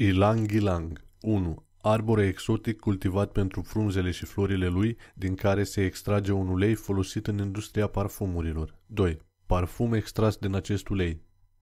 Ilang-ilang 1. Arbore exotic cultivat pentru frunzele și florile lui, din care se extrage un ulei folosit în industria parfumurilor. 2. Parfum extras din acest ulei.